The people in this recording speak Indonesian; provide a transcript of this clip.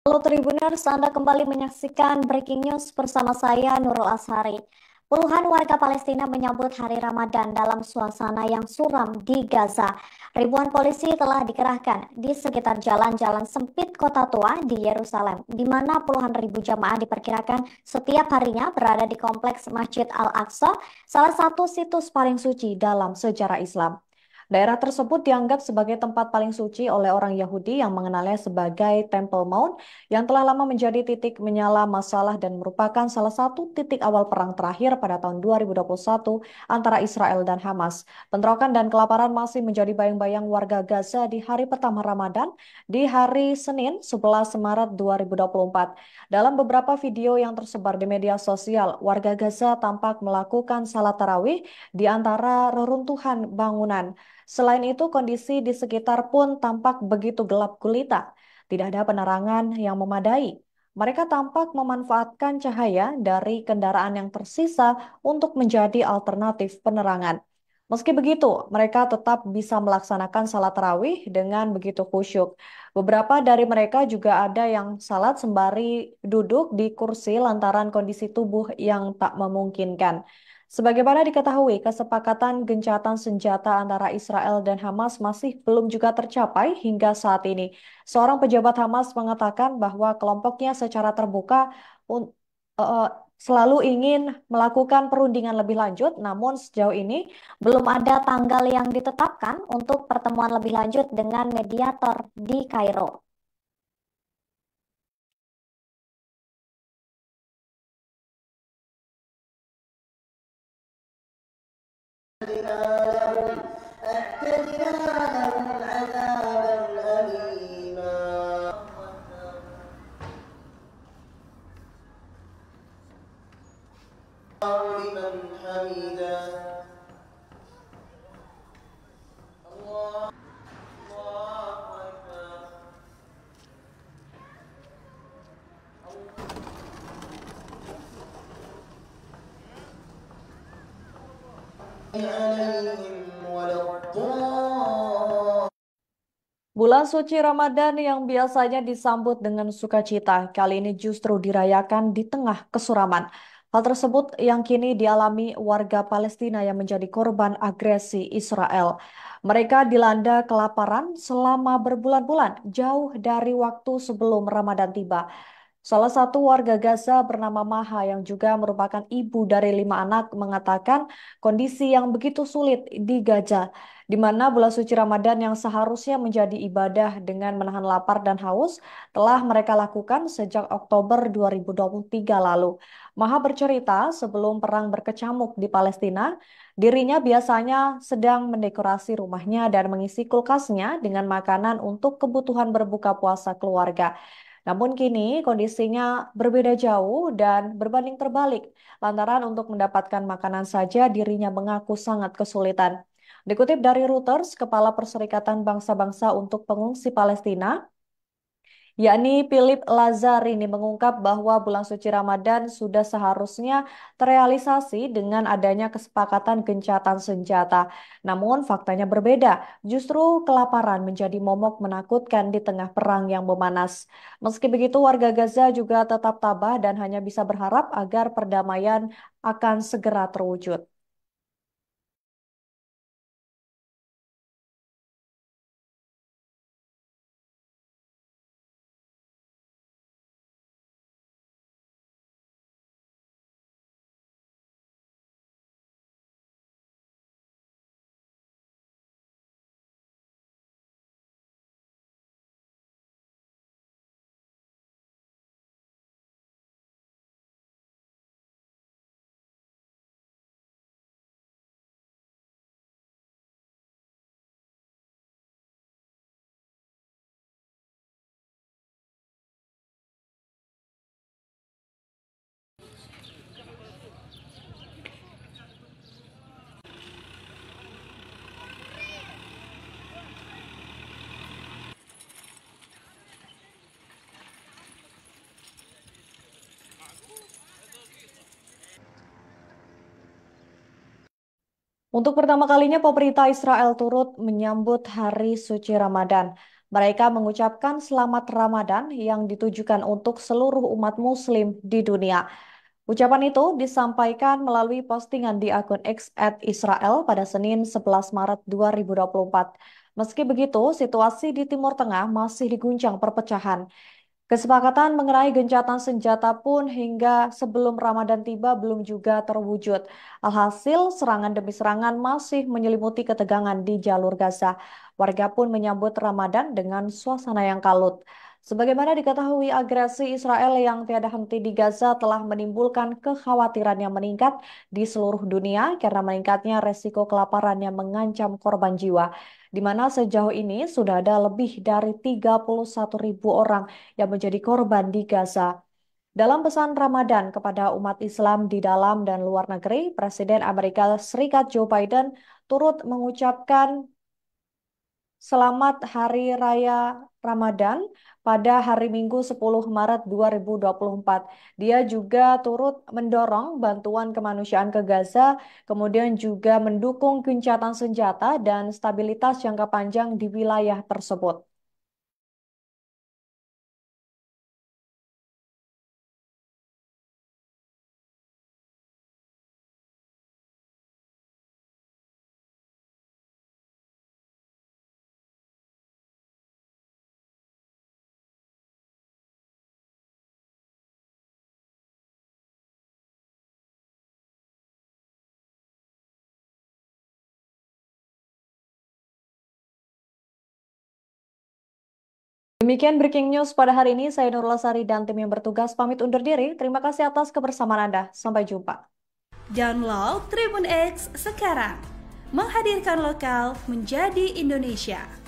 Halo Tribuners, Anda kembali menyaksikan Breaking News bersama saya Nurul Ashari. Puluhan warga Palestina menyambut hari Ramadan dalam suasana yang suram di Gaza. Ribuan polisi telah dikerahkan di sekitar jalan-jalan sempit kota tua di Yerusalem, di mana puluhan ribu jamaah diperkirakan setiap harinya berada di kompleks Masjid Al-Aqsa, salah satu situs paling suci dalam sejarah Islam. Daerah tersebut dianggap sebagai tempat paling suci oleh orang Yahudi yang mengenalnya sebagai Temple Mount yang telah lama menjadi titik menyala masalah dan merupakan salah satu titik awal perang terakhir pada tahun 2021 antara Israel dan Hamas. Bentrokan dan kelaparan masih menjadi bayang-bayang warga Gaza di hari pertama Ramadan di hari Senin 11 Maret 2024. Dalam beberapa video yang tersebar di media sosial, warga Gaza tampak melakukan salat tarawih di antara reruntuhan bangunan. Selain itu, kondisi di sekitar pun tampak begitu gelap gulita. Tidak ada penerangan yang memadai. Mereka tampak memanfaatkan cahaya dari kendaraan yang tersisa untuk menjadi alternatif penerangan. Meski begitu, mereka tetap bisa melaksanakan salat tarawih dengan begitu khusyuk. Beberapa dari mereka juga ada yang salat sembari duduk di kursi lantaran kondisi tubuh yang tak memungkinkan. Sebagaimana diketahui, kesepakatan gencatan senjata antara Israel dan Hamas masih belum juga tercapai hingga saat ini. Seorang pejabat Hamas mengatakan bahwa kelompoknya secara terbuka eh, eh, selalu ingin melakukan perundingan lebih lanjut, namun sejauh ini belum ada tanggal yang ditetapkan untuk pertemuan lebih lanjut dengan mediator di Kairo. أعتدنا لهم أعتدنا لهم Bulan suci Ramadan yang biasanya disambut dengan sukacita, kali ini justru dirayakan di tengah kesuraman. Hal tersebut yang kini dialami warga Palestina yang menjadi korban agresi Israel. Mereka dilanda kelaparan selama berbulan-bulan, jauh dari waktu sebelum Ramadan tiba. Salah satu warga Gaza bernama Maha yang juga merupakan ibu dari lima anak mengatakan kondisi yang begitu sulit di Gaza, di mana bulan suci Ramadan yang seharusnya menjadi ibadah dengan menahan lapar dan haus telah mereka lakukan sejak Oktober 2023 lalu. Maha bercerita sebelum perang berkecamuk di Palestina, dirinya biasanya sedang mendekorasi rumahnya dan mengisi kulkasnya dengan makanan untuk kebutuhan berbuka puasa keluarga. Namun kini kondisinya berbeda jauh dan berbanding terbalik. Lantaran untuk mendapatkan makanan saja dirinya mengaku sangat kesulitan. Dikutip dari Reuters, Kepala Perserikatan Bangsa-Bangsa untuk Pengungsi Palestina, yakni Philip ini mengungkap bahwa bulan suci Ramadan sudah seharusnya terrealisasi dengan adanya kesepakatan gencatan senjata. Namun faktanya berbeda, justru kelaparan menjadi momok menakutkan di tengah perang yang memanas. Meski begitu warga Gaza juga tetap tabah dan hanya bisa berharap agar perdamaian akan segera terwujud. Untuk pertama kalinya, pemerintah Israel turut menyambut hari suci Ramadan. Mereka mengucapkan selamat Ramadan yang ditujukan untuk seluruh umat muslim di dunia. Ucapan itu disampaikan melalui postingan di akun X at Israel pada Senin 11 Maret 2024. Meski begitu, situasi di Timur Tengah masih diguncang perpecahan. Kesepakatan mengenai gencatan senjata pun hingga sebelum Ramadan tiba belum juga terwujud. Alhasil, serangan demi serangan masih menyelimuti ketegangan di jalur Gaza. Warga pun menyambut Ramadan dengan suasana yang kalut. Sebagaimana diketahui, agresi Israel yang tiada henti di Gaza telah menimbulkan kekhawatiran yang meningkat di seluruh dunia karena meningkatnya resiko kelaparan yang mengancam korban jiwa. Di mana sejauh ini sudah ada lebih dari 31 ribu orang yang menjadi korban di Gaza. Dalam pesan Ramadan kepada umat Islam di dalam dan luar negeri, Presiden Amerika Serikat Joe Biden turut mengucapkan Selamat Hari Raya Ramadan pada hari Minggu 10 Maret 2024. Dia juga turut mendorong bantuan kemanusiaan ke Gaza, kemudian juga mendukung gencatan senjata dan stabilitas jangka panjang di wilayah tersebut. Demikian Breaking News pada hari ini. Saya Nurul Sari dan tim yang bertugas pamit undur diri. Terima kasih atas kebersamaan Anda. Sampai jumpa. Download Tribun X sekarang. Menghadirkan lokal menjadi Indonesia.